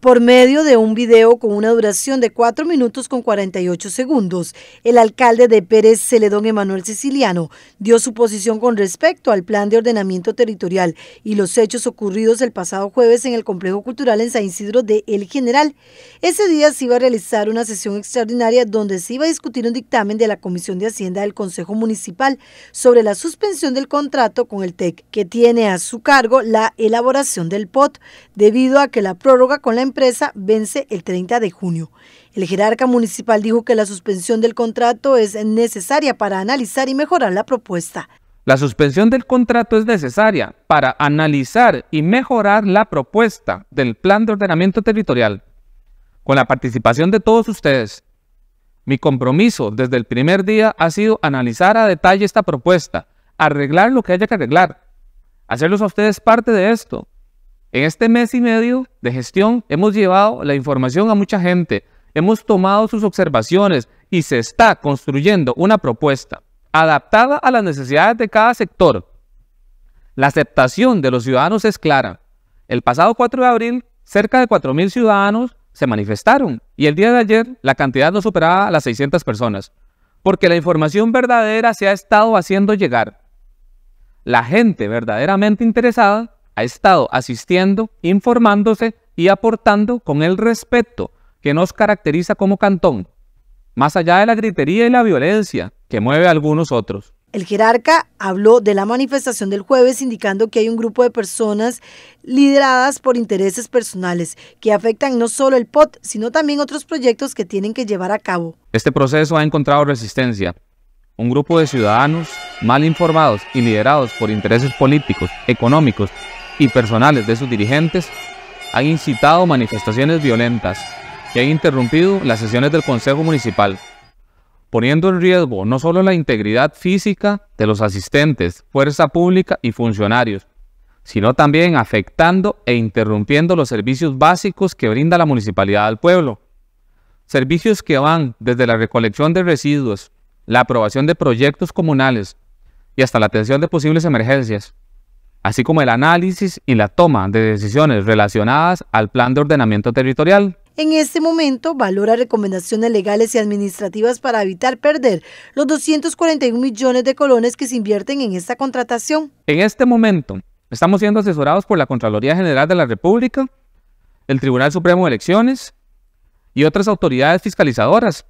Por medio de un video con una duración de 4 minutos con 48 segundos, el alcalde de Pérez Celedón Emanuel Siciliano dio su posición con respecto al plan de ordenamiento territorial y los hechos ocurridos el pasado jueves en el Complejo Cultural en San Isidro de El General. Ese día se iba a realizar una sesión extraordinaria donde se iba a discutir un dictamen de la Comisión de Hacienda del Consejo Municipal sobre la suspensión del contrato con el TEC, que tiene a su cargo la elaboración del POT, debido a que la prórroga con la empresa vence el 30 de junio. El jerarca municipal dijo que la suspensión del contrato es necesaria para analizar y mejorar la propuesta. La suspensión del contrato es necesaria para analizar y mejorar la propuesta del Plan de Ordenamiento Territorial. Con la participación de todos ustedes, mi compromiso desde el primer día ha sido analizar a detalle esta propuesta, arreglar lo que haya que arreglar, hacerlos a ustedes parte de esto en este mes y medio de gestión hemos llevado la información a mucha gente, hemos tomado sus observaciones y se está construyendo una propuesta adaptada a las necesidades de cada sector. La aceptación de los ciudadanos es clara. El pasado 4 de abril, cerca de 4.000 ciudadanos se manifestaron y el día de ayer la cantidad no superaba a las 600 personas, porque la información verdadera se ha estado haciendo llegar. La gente verdaderamente interesada ha estado asistiendo, informándose y aportando con el respeto que nos caracteriza como cantón, más allá de la gritería y la violencia que mueve a algunos otros. El jerarca habló de la manifestación del jueves indicando que hay un grupo de personas lideradas por intereses personales que afectan no solo el POT, sino también otros proyectos que tienen que llevar a cabo. Este proceso ha encontrado resistencia. Un grupo de ciudadanos mal informados y liderados por intereses políticos, económicos y personales de sus dirigentes han incitado manifestaciones violentas y han interrumpido las sesiones del Consejo Municipal, poniendo en riesgo no solo la integridad física de los asistentes, fuerza pública y funcionarios, sino también afectando e interrumpiendo los servicios básicos que brinda la municipalidad al pueblo. Servicios que van desde la recolección de residuos, la aprobación de proyectos comunales y hasta la atención de posibles emergencias así como el análisis y la toma de decisiones relacionadas al plan de ordenamiento territorial. En este momento valora recomendaciones legales y administrativas para evitar perder los 241 millones de colones que se invierten en esta contratación. En este momento estamos siendo asesorados por la Contraloría General de la República, el Tribunal Supremo de Elecciones y otras autoridades fiscalizadoras,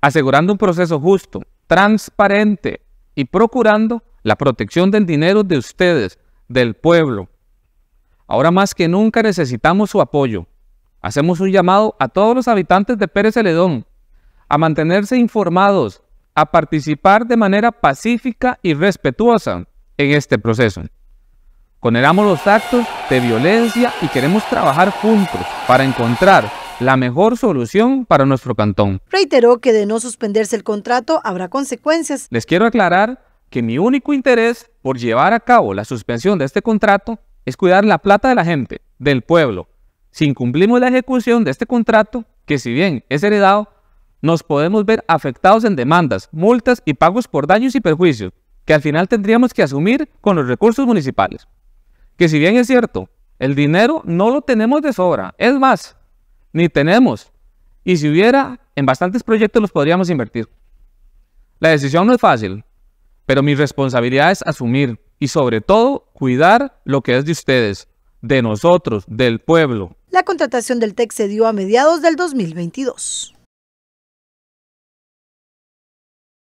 asegurando un proceso justo, transparente y procurando la protección del dinero de ustedes, del pueblo. Ahora más que nunca necesitamos su apoyo. Hacemos un llamado a todos los habitantes de Pérez Celedón a mantenerse informados, a participar de manera pacífica y respetuosa en este proceso. Condenamos los actos de violencia y queremos trabajar juntos para encontrar la mejor solución para nuestro cantón. Reiteró que de no suspenderse el contrato habrá consecuencias. Les quiero aclarar mi único interés por llevar a cabo la suspensión de este contrato es cuidar la plata de la gente, del pueblo. Si incumplimos la ejecución de este contrato, que si bien es heredado, nos podemos ver afectados en demandas, multas y pagos por daños y perjuicios, que al final tendríamos que asumir con los recursos municipales. Que si bien es cierto, el dinero no lo tenemos de sobra, es más, ni tenemos. Y si hubiera, en bastantes proyectos los podríamos invertir. La decisión no es fácil, pero mi responsabilidad es asumir y sobre todo cuidar lo que es de ustedes, de nosotros, del pueblo. La contratación del TEC se dio a mediados del 2022.